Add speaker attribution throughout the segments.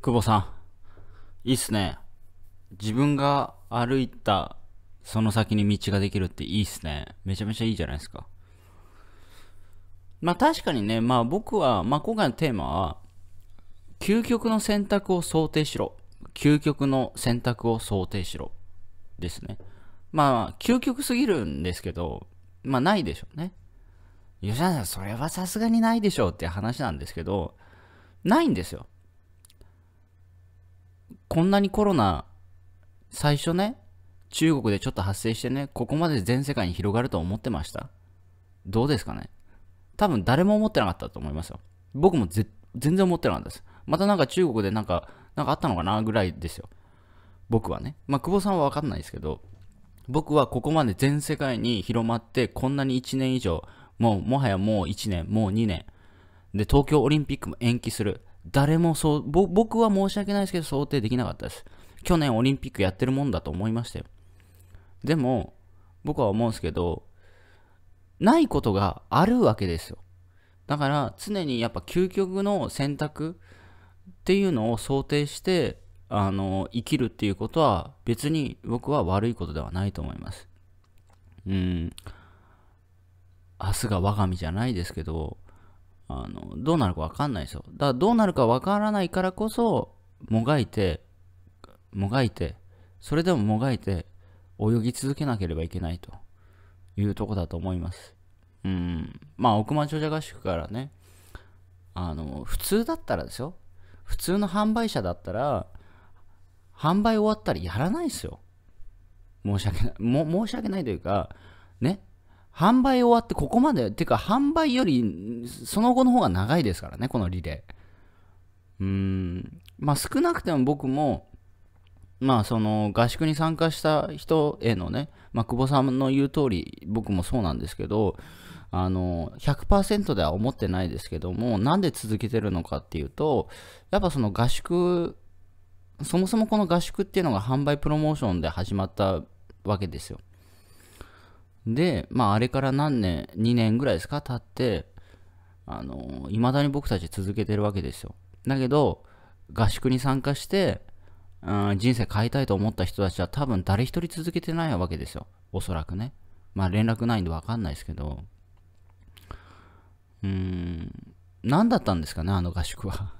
Speaker 1: 久保さん、いいっすね。自分が歩いたその先に道ができるっていいっすね。めちゃめちゃいいじゃないですか。まあ確かにね、まあ僕は、まあ今回のテーマは、究極の選択を想定しろ。究極の選択を想定しろ。ですね。まあ、究極すぎるんですけど、まあないでしょうね。吉田さん、それはさすがにないでしょうって話なんですけど、ないんですよ。こんなにコロナ、最初ね、中国でちょっと発生してね、ここまで全世界に広がると思ってましたどうですかね多分誰も思ってなかったと思いますよ。僕も全然思ってなかったです。またなんか中国でなんか、なんかあったのかなぐらいですよ。僕はね。まあ、久保さんはわかんないですけど、僕はここまで全世界に広まって、こんなに1年以上、もう、もはやもう1年、もう2年。で、東京オリンピックも延期する。誰もそう、僕は申し訳ないですけど、想定できなかったです。去年オリンピックやってるもんだと思いましたよ。でも、僕は思うんですけど、ないことがあるわけですよ。だから、常にやっぱ究極の選択っていうのを想定して、あの、生きるっていうことは、別に僕は悪いことではないと思います。うん。明日が我が身じゃないですけど、あの、どうなるかわかんないですよ。だからどうなるかわからないからこそ、もがいて、もがいて、それでももがいて、泳ぎ続けなければいけないというとこだと思います。うん。まあ、億万長者合宿からね、あの、普通だったらですよ。普通の販売者だったら、販売終わったらやらないですよ。申し訳ない、も申し訳ないというか、ね、販売終わってここまで、てか販売よりその後の方が長いですからね、このリレー。うーん、まあ少なくても僕も、まあその合宿に参加した人へのね、まあ、久保さんの言う通り僕もそうなんですけどあの100%では思ってないですけどもなんで続けてるのかっていうとやっぱその合宿そもそもこの合宿っていうのが販売プロモーションで始まったわけですよで、まあ、あれから何年、2年ぐらいですか、経って、あの、未だに僕たち続けてるわけですよ。だけど、合宿に参加して、うん、人生変えたいと思った人たちは多分誰一人続けてないわけですよ。おそらくね。まあ連絡ないんでわかんないですけど。うーん、何だったんですかね、あの合宿は。だか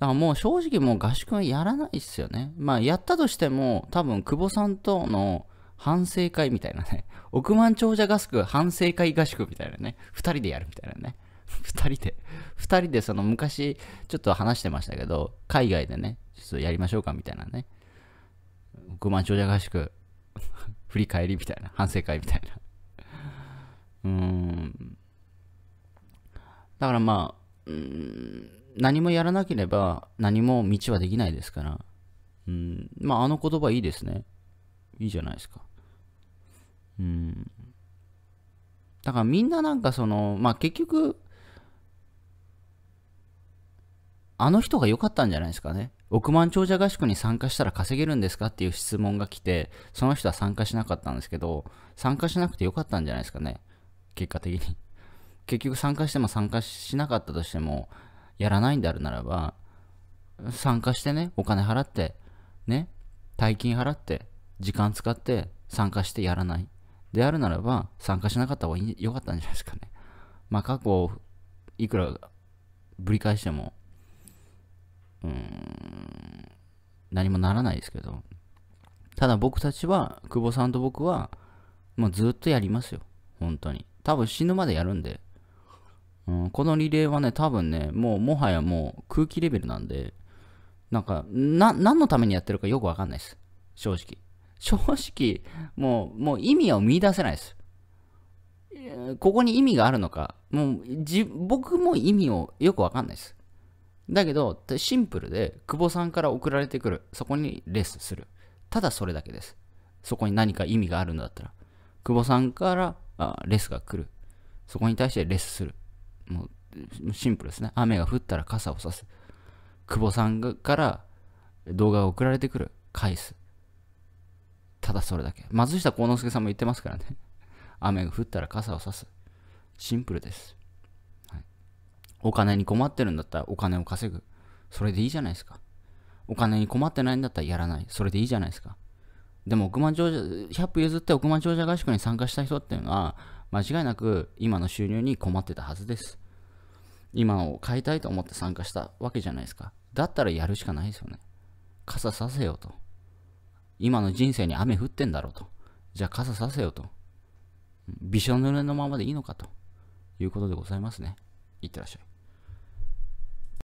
Speaker 1: らもう正直もう合宿はやらないっすよね。まあやったとしても多分久保さんとの反省会みたいなね。億万長者合宿、反省会合宿みたいなね。二人でやるみたいなね。2 人で、2人でその昔ちょっと話してましたけど、海外でね、ちょっとやりましょうかみたいなね。億万長者合宿、振り返りみたいな、反省会みたいな。うーん。だからまあ、うん、何もやらなければ何も道はできないですから、うん、まああの言葉いいですね。いいじゃないですか。うん。だからみんななんかその、まあ結局、あの人が良かったんじゃないですかね。億万長者合宿に参加したら稼げるんですかっていう質問が来て、その人は参加しなかったんですけど、参加しなくて良かったんじゃないですかね。結果的に。結局参加しても参加しなかったとしても、やらないんであるならば、参加してね、お金払って、ね、大金払って、時間使って参加してやらない。であるならば、参加しなかった方が良かったんじゃないですかね。まあ、過去、いくらぶり返しても、うーん、何もならないですけど。ただ僕たちは、久保さんと僕は、もうずっとやりますよ。本当に。多分死ぬまでやるんで。うん、このリレーはね、多分ね、もうもはやもう空気レベルなんで、なんか、な、何のためにやってるかよくわかんないです。正直。正直、もう、もう意味を見出せないです。ここに意味があるのか、もう、僕も意味をよくわかんないです。だけど、シンプルで、久保さんから送られてくる。そこにレースする。ただそれだけです。そこに何か意味があるんだったら。久保さんからあレスが来る。そこに対してレスする。もう、シンプルですね。雨が降ったら傘を差す。久保さんから動画が送られてくる。返す。ただそれだけ。松下幸之助さんも言ってますからね。雨が降ったら傘を差す。シンプルです。はい、お金に困ってるんだったらお金を稼ぐ。それでいいじゃないですか。お金に困ってないんだったらやらない。それでいいじゃないですか。でも億万長者、100歩譲って億万長者合宿に参加した人っていうのは、間違いなく今の収入に困ってたはずです。今を買いたいと思って参加したわけじゃないですか。だったらやるしかないですよね。傘させよと。今の人生に雨降ってんだろうと。じゃあ傘させよと。びしょ濡れのままでいいのかということでございますね。いってらっしゃい。